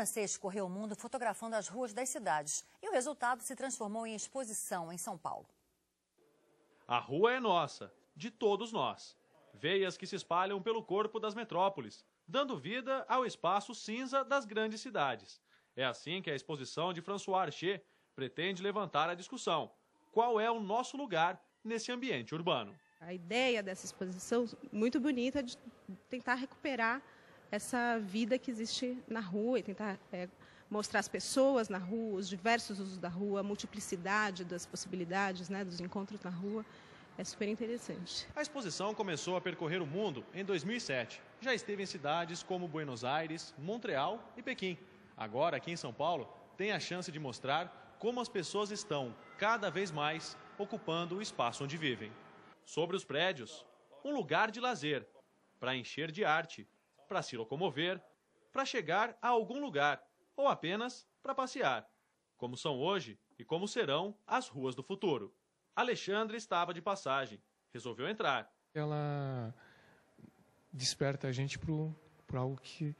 francês correu o mundo fotografando as ruas das cidades e o resultado se transformou em exposição em São Paulo. A rua é nossa, de todos nós. Veias que se espalham pelo corpo das metrópoles, dando vida ao espaço cinza das grandes cidades. É assim que a exposição de François Archer pretende levantar a discussão: qual é o nosso lugar nesse ambiente urbano? A ideia dessa exposição, muito bonita, de tentar recuperar essa vida que existe na rua e tentar é, mostrar as pessoas na rua, os diversos usos da rua, a multiplicidade das possibilidades, né, dos encontros na rua. É super interessante. A exposição começou a percorrer o mundo em 2007. Já esteve em cidades como Buenos Aires, Montreal e Pequim. Agora, aqui em São Paulo, tem a chance de mostrar como as pessoas estão, cada vez mais, ocupando o espaço onde vivem. Sobre os prédios, um lugar de lazer, para encher de arte para se locomover, para chegar a algum lugar ou apenas para passear, como são hoje e como serão as ruas do futuro. Alexandre estava de passagem, resolveu entrar. Ela desperta a gente para algo que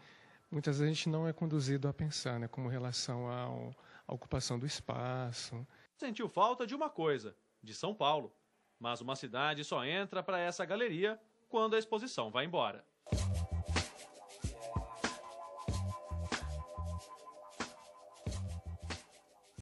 muitas vezes a gente não é conduzido a pensar, né? como relação à ocupação do espaço. Sentiu falta de uma coisa, de São Paulo. Mas uma cidade só entra para essa galeria quando a exposição vai embora.